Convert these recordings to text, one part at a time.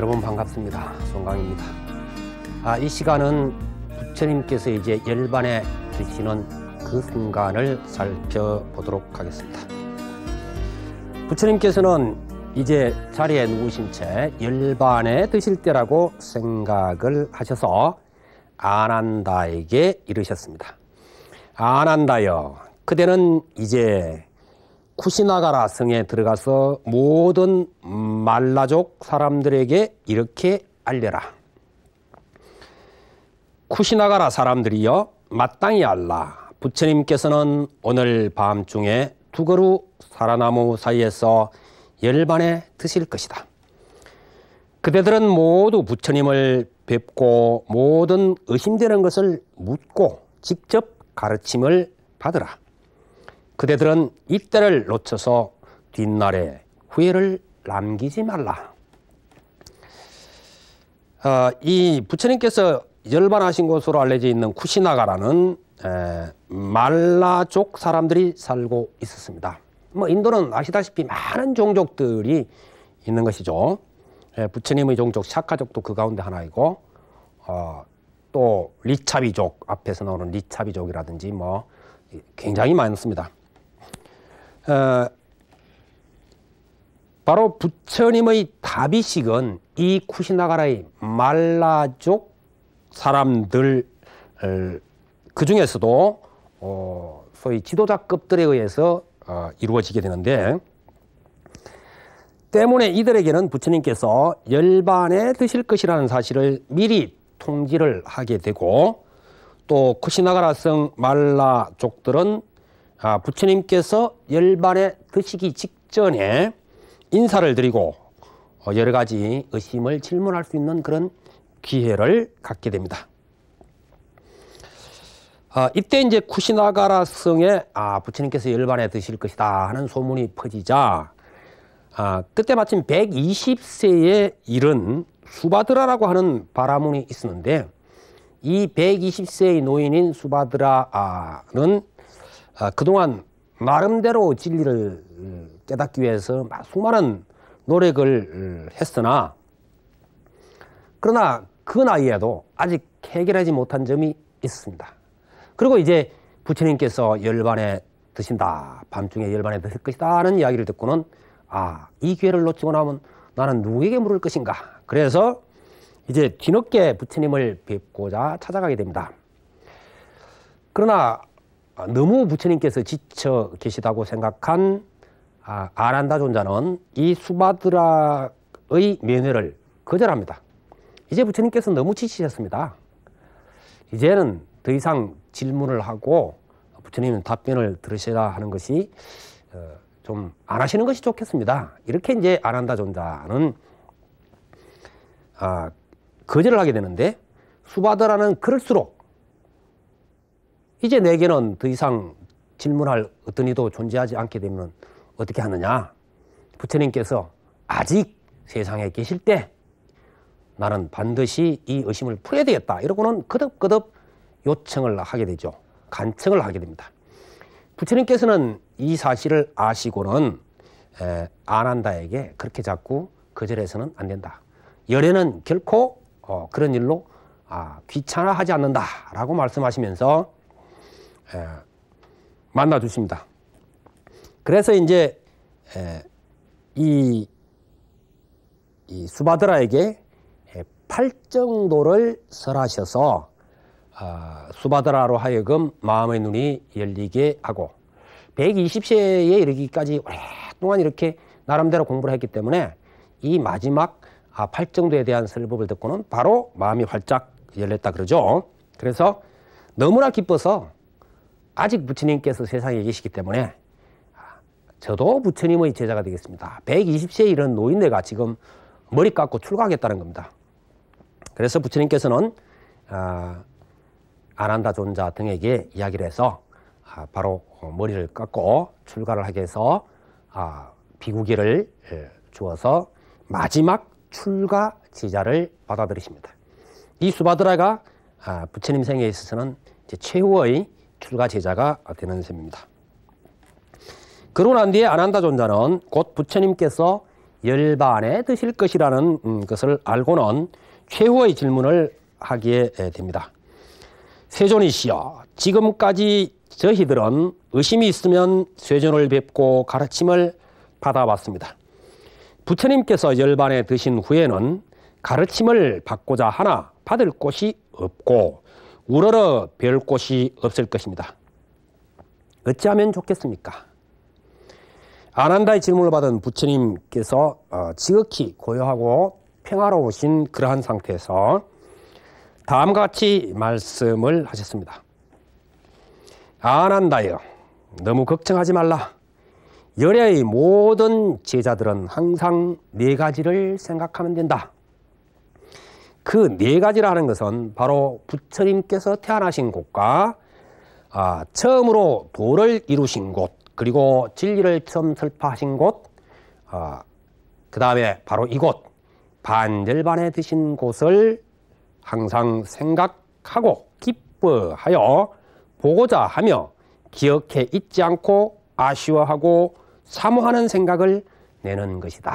여러분 반갑습니다. 송강입니다. 아, 이 시간은 부처님께서 이제 열반에 드시는 그 순간을 살펴보도록 하겠습니다. 부처님께서는 이제 자리에 누우신 채 열반에 드실 때라고 생각을 하셔서 아난다에게 이르셨습니다. 아난다여, 그대는 이제 쿠시나가라 성에 들어가서 모든 말라족 사람들에게 이렇게 알려라. 쿠시나가라 사람들이여 마땅히 알라. 부처님께서는 오늘 밤중에 두 그루 사라나무 사이에서 열반에 드실 것이다. 그대들은 모두 부처님을 뵙고 모든 의심되는 것을 묻고 직접 가르침을 받으라. 그대들은 이때를 놓쳐서 뒷날에 후회를 남기지 말라. 어, 이 부처님께서 열반하신 곳으로 알려져 있는 쿠시나가라는 에, 말라족 사람들이 살고 있었습니다. 뭐 인도는 아시다시피 많은 종족들이 있는 것이죠. 에, 부처님의 종족 샤카족도 그 가운데 하나이고 어, 또 리차비족 앞에서 나오는 리차비족이라든지 뭐 굉장히 많습니다. 어, 바로 부처님의 다비식은 이 쿠시나가라의 말라족 사람들 어, 그 중에서도 어, 소위 지도자급들에 의해서 어, 이루어지게 되는데 때문에 이들에게는 부처님께서 열반에 드실 것이라는 사실을 미리 통지를 하게 되고 또 쿠시나가라성 말라족들은 아, 부처님께서 열반에 드시기 직전에 인사를 드리고 어, 여러 가지 의심을 질문할 수 있는 그런 기회를 갖게 됩니다. 아, 이때 이제 쿠시나가라 성에 아, 부처님께서 열반에 드실 것이다 하는 소문이 퍼지자 아, 그때 마침 120세에 이른 수바드라라고 하는 바라문이 있었는데 이 120세의 노인인 수바드라는 아, 그동안 나름대로 진리를 어, 깨닫기 위해서 수많은 노력을 어, 했으나 그러나 그 나이에도 아직 해결하지 못한 점이 있습니다. 그리고 이제 부처님께서 열반에 드신다. 밤중에 열반에 드실 것이다. 하는 이야기를 듣고는 아, 이 기회를 놓치고 나면 나는 누구에게 물을 것인가. 그래서 이제 뒤늦게 부처님을 뵙고자 찾아가게 됩니다. 그러나 아, 너무 부처님께서 지쳐 계시다고 생각한 아, 란다 존자는 이 수바드라의 면회를 거절합니다. 이제 부처님께서 너무 지치셨습니다. 이제는 더 이상 질문을 하고 부처님은 답변을 들으시라 하는 것이 어, 좀안 하시는 것이 좋겠습니다. 이렇게 이제 아란다 존자는 아, 거절을 하게 되는데 수바드라는 그럴수록 이제 내게는 더 이상 질문할 어떤 이도 존재하지 않게 되면 어떻게 하느냐? 부처님께서 아직 세상에 계실 때 나는 반드시 이 의심을 풀어야 되겠다. 이러고는 거듭거듭 요청을 하게 되죠. 간청을 하게 됩니다. 부처님께서는 이 사실을 아시고는 에, 안한다에게 그렇게 자꾸 거절해서는 안 된다. 열애는 결코 어, 그런 일로 아, 귀찮아하지 않는다라고 말씀하시면서 예, 만나 주십니다. 그래서 이제 예, 이, 이 수바드라에게 예, 팔정도를 설하셔서 아, 수바드라로 하여금 마음의 눈이 열리게 하고 120세에 이르기까지 오랫동안 이렇게 나름대로 공부를 했기 때문에 이 마지막 아, 팔정도에 대한 설법을 듣고는 바로 마음이 활짝 열렸다 그러죠. 그래서 너무나 기뻐서 아직 부처님께서 세상에 계시기 때문에 아, 저도 부처님의 제자가 되겠습니다. 1 2 0세 이른 노인네가 지금 머리 깎고 출가하겠다는 겁니다. 그래서 부처님께서는 아, 아난다 존자 등에게 이야기를 해서 아, 바로 어, 머리를 깎고 출가를 하게 해서 아, 비구기를 예, 주어서 마지막 출가 지자를 받아들이십니다. 이 수바드라가 아, 부처님 생에 있어서는 최후의 출가 제자가 되는 셈입니다. 그러고 난 뒤에 아난다 존자는 곧 부처님께서 열반에 드실 것이라는 음, 것을 알고는 최후의 질문을 하게 됩니다. 세존이시여, 지금까지 저희들은 의심이 있으면 세존을 뵙고 가르침을 받아왔습니다. 부처님께서 열반에 드신 후에는 가르침을 받고자 하나 받을 곳이 없고 우러러 별 곳이 없을 것입니다. 어찌하면 좋겠습니까? 아난다의 질문을 받은 부처님께서 어, 지극히 고요하고 평화로우신 그러한 상태에서 다음과 같이 말씀을 하셨습니다. 아난다여, 너무 걱정하지 말라. 열애의 모든 제자들은 항상 네 가지를 생각하면 된다. 그네 가지라는 것은 바로 부처님께서 태어나신 곳과 아, 처음으로 도를 이루신 곳, 그리고 진리를 처음 설파하신 곳, 아, 그 다음에 바로 이곳, 반절반에 드신 곳을 항상 생각하고 기뻐하여 보고자 하며 기억해 잊지 않고 아쉬워하고 사모하는 생각을 내는 것이다.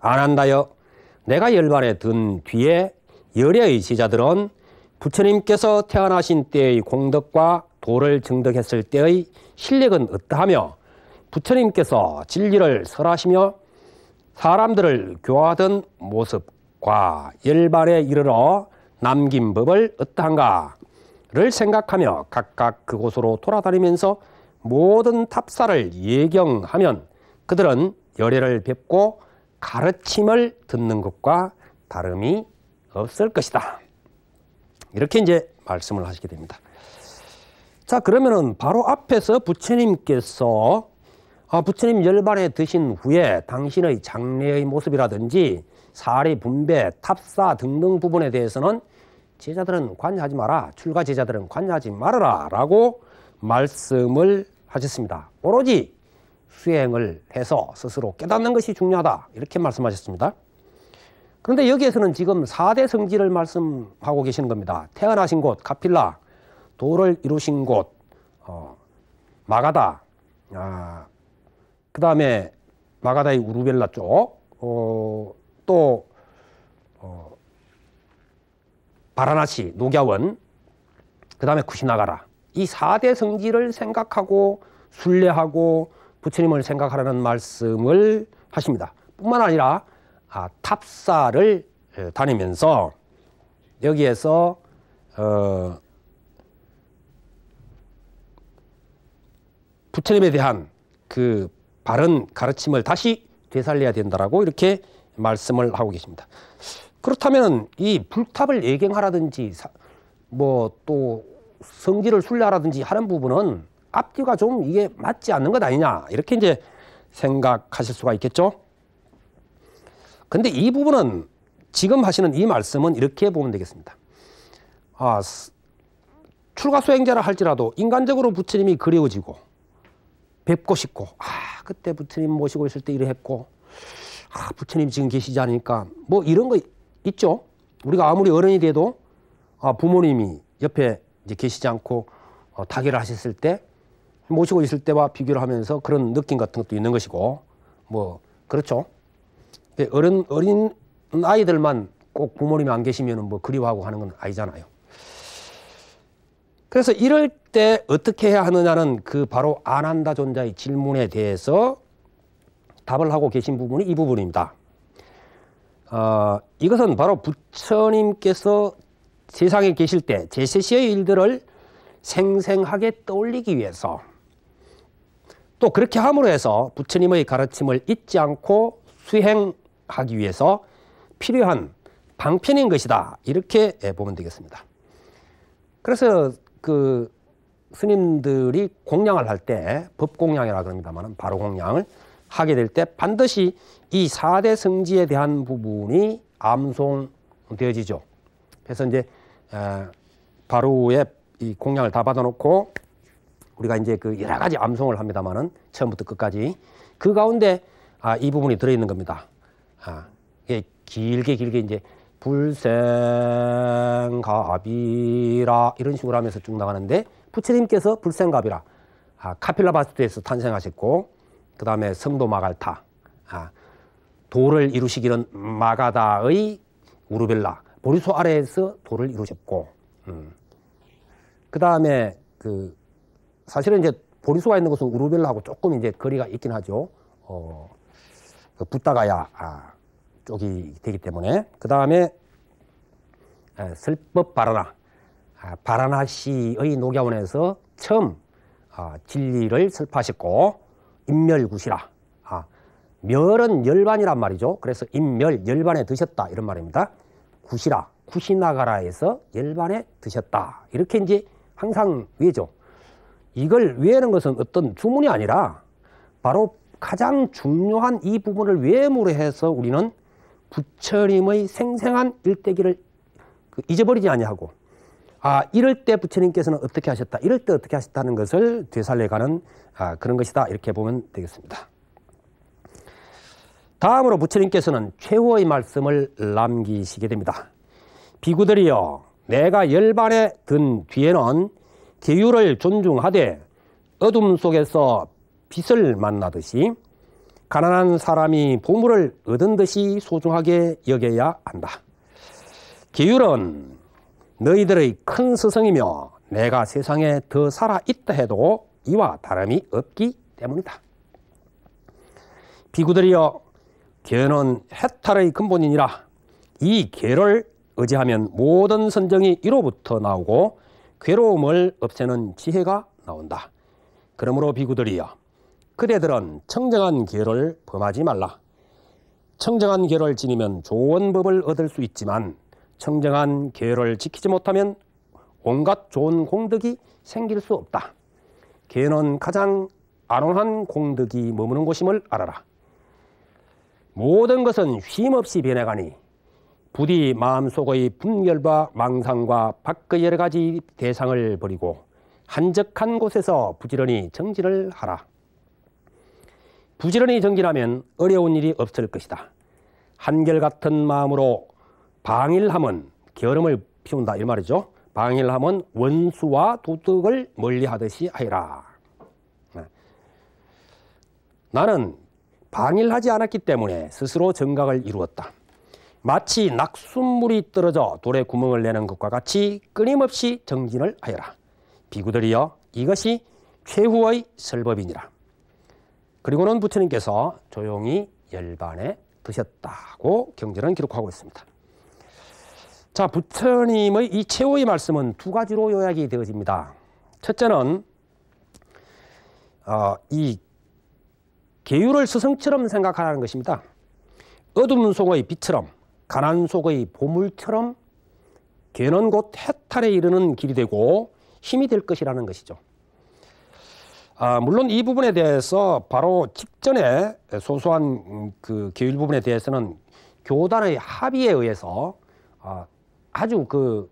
안한다여 내가 열반에 든 뒤에 열애의 지자들은 부처님께서 태어나신 때의 공덕과 도를 증득했을 때의 실력은 어떠하며 부처님께서 진리를 설하시며 사람들을 교화하던 모습과 열반에 이르러 남긴 법을 어떠한가를 생각하며 각각 그곳으로 돌아다니면서 모든 탑사를 예경하면 그들은 열애를 뵙고 가르침을 듣는 것과 다름이 없을 것이다. 이렇게 이제 말씀을 하시게 됩니다. 자, 그러면은 바로 앞에서 부처님께서 아, 부처님 열반에 드신 후에 당신의 장래의 모습이라든지 사리 분배, 탑사 등등 부분에 대해서는 제자들은 관여하지 마라, 출가 제자들은 관여하지 말아라 라고 말씀을 하셨습니다. 오로지 수행을 해서 스스로 깨닫는 것이 중요하다. 이렇게 말씀하셨습니다. 그런데 여기에서는 지금 4대 성질을 말씀하고 계시는 겁니다. 태어나신 곳, 카필라, 도를 이루신 곳, 어, 마가다, 아, 그 다음에 마가다의 우루벨라 쪽, 어, 또, 어, 바라나시, 노갸원, 그 다음에 쿠시나가라. 이 4대 성질을 생각하고 순례하고 부처님을 생각하라는 말씀을 하십니다. 뿐만 아니라 아, 탑사를 예, 다니면서 여기에서 어, 부처님에 대한 그 바른 가르침을 다시 되살려야 된다라고 이렇게 말씀을 하고 계십니다. 그렇다면 이 불탑을 예경하라든지 뭐 또 성질을 순례하라든지 하는 부분은 앞뒤가 좀 이게 맞지 않는 것 아니냐 이렇게 이제 생각하실 수가 있겠죠. 근데 이 부분은 지금 하시는 이 말씀은 이렇게 보면 되겠습니다. 아, 출가 수행자라 할지라도 인간적으로 부처님이 그리워지고 뵙고 싶고 아 그때 부처님 모시고 있을 때이러고아 부처님 지금 계시지 않으니까 뭐 이런 거 있죠. 우리가 아무리 어른이 돼도 아, 부모님이 옆에 이제 계시지 않고 어, 타계 하셨을 때 모시고 있을 때와 비교를 하면서 그런 느낌 같은 것도 있는 것이고 뭐 그렇죠. 어른 어린 아이들만 꼭 부모님이 안 계시면 뭐 그리워하고 하는 건 아니잖아요. 그래서 이럴 때 어떻게 해야 하느냐는 그 바로 안 한다 존재의 질문에 대해서 답을 하고 계신 부분이 이 부분입니다. 어, 이것은 바로 부처님께서 세상에 계실 때제세시의 일들을 생생하게 떠올리기 위해서 또 그렇게 함으로 해서 부처님의 가르침을 잊지 않고 수행하기 위해서 필요한 방편인 것이다. 이렇게 예, 보면 되겠습니다. 그래서 그 스님들이 공양을 할 때 법공양이라 그럽니다만 바로 공양을 하게 될 때 반드시 이 4대 성지에 대한 부분이 암송되어지죠. 그래서 이제 바로의 이 공양을 다 받아놓고 우리가 이제 그 여러 가지 암송을 합니다만은 처음부터 끝까지 그 가운데 아, 이 부분이 들어있는 겁니다. 아, 이게 길게 길게 이제 불생갑이라 이런 식으로 하면서 쭉 나가는데 부처님께서 불생갑이라 아, 카필라바스트에서 탄생하셨고 그 다음에 성도 마갈타 아, 도를 이루시기는 마가다의 우르벨라 보리소 아래에서 도를 이루셨고 음. 그 다음에 그 사실은 이제 보리수가 있는 곳은 우르빌라하고 조금 이제 거리가 있긴 하죠. 어, 그 붓다가야 아, 쪽이 되기 때문에 그 다음에 아, 슬법 바라나 아, 바라나시의 녹야원에서 처음 아, 진리를 슬파셨고 인멸구시라 아, 멸은 열반이란 말이죠. 그래서 인멸 열반에 드셨다 이런 말입니다. 구시라 구시나가라에서 열반에 드셨다 이렇게 이제 항상 외죠 이걸 외는 우 것은 어떤 주문이 아니라 바로 가장 중요한 이 부분을 외무로 해서 우리는 부처님의 생생한 일대기를 그 잊어버리지 아니하고 아 이럴 때 부처님께서는 어떻게 하셨다 이럴 때 어떻게 하셨다는 것을 되살려가는 아, 그런 것이다 이렇게 보면 되겠습니다. 다음으로 부처님께서는 최후의 말씀을 남기시게 됩니다. 비구들이여 내가 열반에 든 뒤에는 계율을 존중하되 어둠 속에서 빛을 만나듯이 가난한 사람이 보물을 얻은 듯이 소중하게 여겨야 한다. 계율은 너희들의 큰 스승이며 내가 세상에 더 살아있다 해도 이와 다름이 없기 때문이다. 비구들이여 계는 해탈의 근본이니라 이 계를 의지하면 모든 선정이 이로부터 나오고 괴로움을 없애는 지혜가 나온다. 그러므로 비구들이여 그대들은 청정한 계를 범하지 말라. 청정한 계를 지니면 좋은 법을 얻을 수 있지만 청정한 계를 지키지 못하면 온갖 좋은 공덕이 생길 수 없다. 계는 가장 아론한 공덕이 머무는 곳임을 알아라. 모든 것은 쉼없이 변해가니 부디 마음속의 분열과 망상과 밖의 여러 가지 대상을 버리고 한적한 곳에서 부지런히 정진을 하라. 부지런히 정진하면 어려운 일이 없을 것이다. 한결같은 마음으로 방일함은 결함을 피운다 이 말이죠. 방일함은 원수와 도둑을 멀리하듯이 하이라. 네. 나는 방일하지 않았기 때문에 스스로 정각을 이루었다. 마치 낙순물이 떨어져 돌에 구멍을 내는 것과 같이 끊임없이 정진을 하여라. 비구들이여 이것이 최후의 설법이니라. 그리고는 부처님께서 조용히 열반에 드셨다고 경전은 기록하고 있습니다. 자, 부처님의 이 최후의 말씀은 두 가지로 요약이 되어집니다. 첫째는 어, 이 계율을 스승처럼 생각하는 것입니다. 어둠 속의 빛처럼 가난 속의 보물처럼 개는 곧 해탈에 이르는 길이 되고 힘이 될 것이라는 것이죠. 아, 물론 이 부분에 대해서 바로 직전에 소소한 그 계율 부분에 대해서는 교단의 합의에 의해서 아, 아주 그,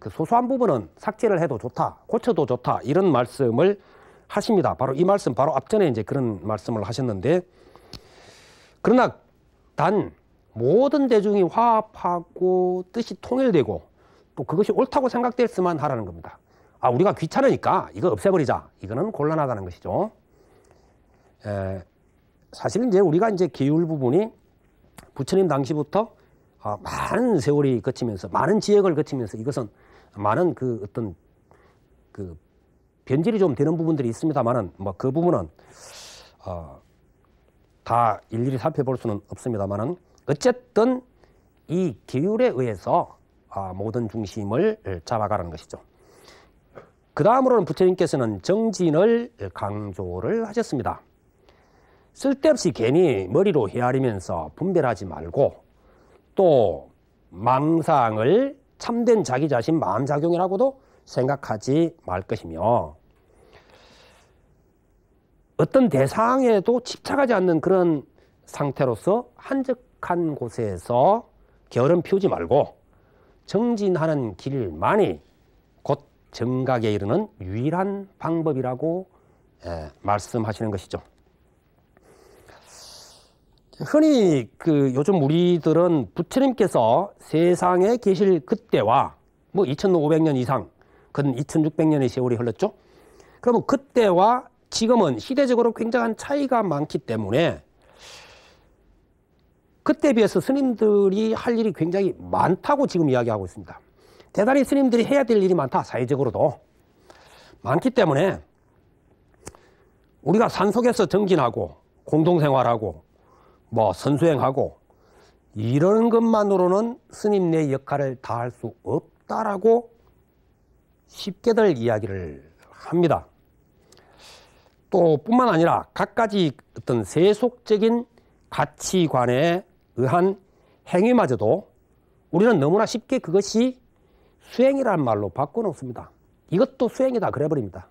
그 소소한 부분은 삭제를 해도 좋다, 고쳐도 좋다 이런 말씀을 하십니다. 바로 이 말씀 바로 앞전에 이제 그런 말씀을 하셨는데 그러나 단 모든 대중이 화합하고 뜻이 통일되고 또 그것이 옳다고 생각될수만 하라는 겁니다. 아, 우리가 귀찮으니까 이거 없애버리자. 이거는 곤란하다는 것이죠. 에, 사실 이제 우리가 이제 기울 부분이 부처님 당시부터 아, 많은 세월이 거치면서 많은 지역을 거치면서 이것은 많은 그 어떤 그 변질이 좀 되는 부분들이 있습니다만은 뭐 그 부분은 어, 다 일일이 살펴볼 수는 없습니다만은 어쨌든 이 기율에 의해서 아, 모든 중심을 예, 잡아가는 것이죠. 그 다음으로는 부처님께서는 정진을 강조를 하셨습니다. 쓸데없이 괜히 머리로 헤아리면서 분별하지 말고 또 망상을 참된 자기 자신 마음작용이라고도 생각하지 말 것이며 어떤 대상에도 집착하지 않는 그런 상태로서 한적 익한 곳에서 게으름 피우지 말고 정진하는 길만이 곧 정각에 이르는 유일한 방법이라고 예, 말씀하시는 것이죠. 흔히 그 요즘 우리들은 부처님께서 세상에 계실 그때와 뭐 2500년 이상 근 2600년의 세월이 흘렀죠. 그러면 그때와 지금은 시대적으로 굉장한 차이가 많기 때문에 그때 비해서 스님들이 할 일이 굉장히 많다고 지금 이야기하고 있습니다. 대단히 스님들이 해야 될 일이 많다, 사회적으로도. 많기 때문에 우리가 산속에서 정진하고 공동생활하고 뭐 선수행하고 이런 것만으로는 스님네 역할을 다할수 없다라고 쉽게들 이야기를 합니다. 또 뿐만 아니라 각가지 어떤 세속적인 가치관에 의한 행위마저도 우리는 너무나 쉽게 그것이 수행이란 말로 바꿔놓습니다. 이것도 수행이다 그래버립니다.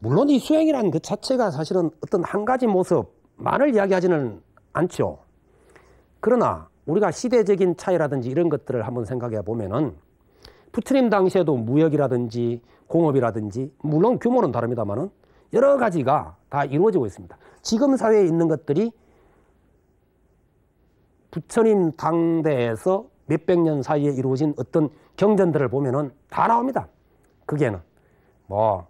물론 이 수행이란 그 자체가 사실은 어떤 한 가지 모습만을 이야기하지는 않죠. 그러나 우리가 시대적인 차이라든지 이런 것들을 한번 생각해 보면은 부처님 당시에도 무역이라든지 공업이라든지 물론 규모는 다릅니다만은 여러 가지가 다 이루어지고 있습니다. 지금 사회에 있는 것들이 부처님 당대에서 몇 백 년 사이에 이루어진 어떤 경전들을 보면은 다 나옵니다. 그게는 뭐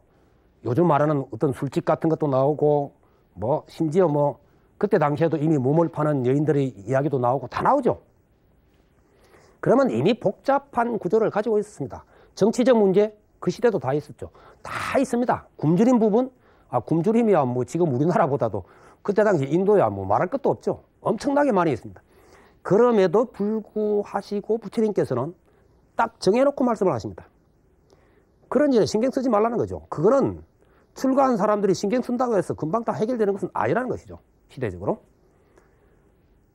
요즘 말하는 어떤 술집 같은 것도 나오고 뭐 심지어 뭐 그때 당시에도 이미 몸을 파는 여인들의 이야기도 나오고 다 나오죠. 그러면 이미 복잡한 구조를 가지고 있습니다. 정치적 문제 그 시대도 다 있었죠. 다 있습니다. 굶주린 부분 아, 굶주림이야 뭐 지금 우리나라보다도 그때 당시 인도야 뭐 말할 것도 없죠. 엄청나게 많이 있습니다. 그럼에도 불구하시고 부처님께서는 딱 정해놓고 말씀을 하십니다. 그런 일에 신경 쓰지 말라는 거죠. 그거는 출가한 사람들이 신경 쓴다고 해서 금방 다 해결되는 것은 아니라는 것이죠. 시대적으로.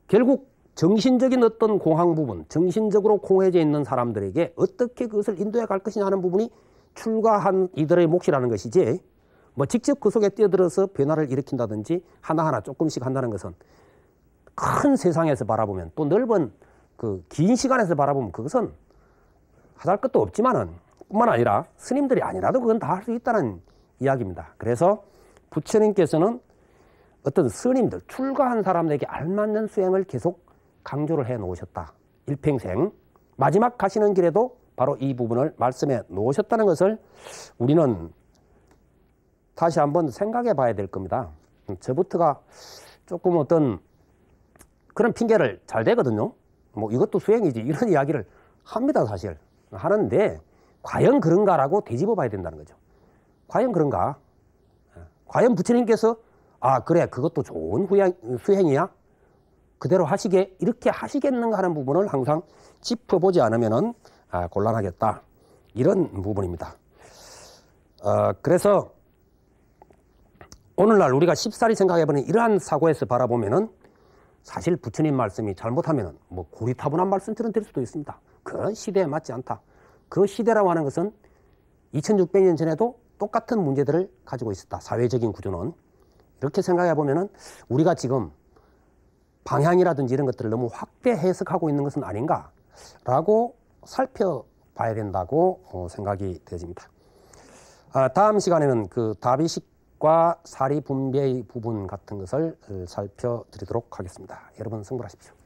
결국 정신적인 어떤 공황 부분, 정신적으로 공해져 있는 사람들에게 어떻게 그것을 인도해 갈 것이냐 하는 부분이 출가한 이들의 몫이라는 것이지 뭐 직접 그 속에 뛰어들어서 변화를 일으킨다든지 하나하나 조금씩 한다는 것은 큰 세상에서 바라보면 또 넓은 그 긴 시간에서 바라보면 그것은 하잘 것도 없지만은 뿐만 아니라 스님들이 아니라도 그건 다 할 수 있다는 이야기입니다. 그래서 부처님께서는 어떤 스님들, 출가한 사람에게 알맞는 수행을 계속 강조를 해 놓으셨다. 일평생. 마지막 가시는 길에도 바로 이 부분을 말씀해 놓으셨다는 것을 우리는 다시 한번 생각해 봐야 될 겁니다. 저부터가 조금 어떤 그런 핑계를 잘 대거든요. 뭐 이것도 수행이지 이런 이야기를 합니다 사실 하는데 과연 그런가라고 되짚어 봐야 된다는 거죠. 과연 그런가? 과연 부처님께서 아 그래 그것도 좋은 후행, 수행이야 그대로 하시게 이렇게 하시겠는가 하는 부분을 항상 짚어보지 않으면은 아, 곤란하겠다 이런 부분입니다. 어, 그래서 오늘날 우리가 쉽사리 생각해보는 이러한 사고에서 바라보면은 사실 부처님 말씀이 잘못하면은 뭐 고리타분한 말씀처럼 될 수도 있습니다. 그런 시대에 맞지 않다. 그 시대라고 하는 것은 2600년 전에도 똑같은 문제들을 가지고 있었다. 사회적인 구조는. 이렇게 생각해 보면은 우리가 지금 방향이라든지 이런 것들을 너무 확대 해석하고 있는 것은 아닌가라고 살펴봐야 된다고 어, 생각이 되집니다. 아, 다음 시간에는 그 다비식 과 사리 분배의 부분 같은 것을 어, 살펴드리도록 하겠습니다. 여러분 승부하십시오.